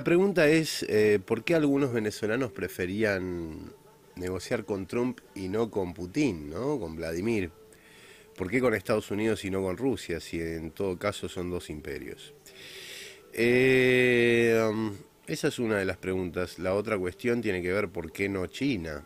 La pregunta es, eh, ¿por qué algunos venezolanos preferían negociar con Trump y no con Putin, ¿no? con Vladimir? ¿Por qué con Estados Unidos y no con Rusia, si en todo caso son dos imperios? Eh, um, esa es una de las preguntas. La otra cuestión tiene que ver por qué no China.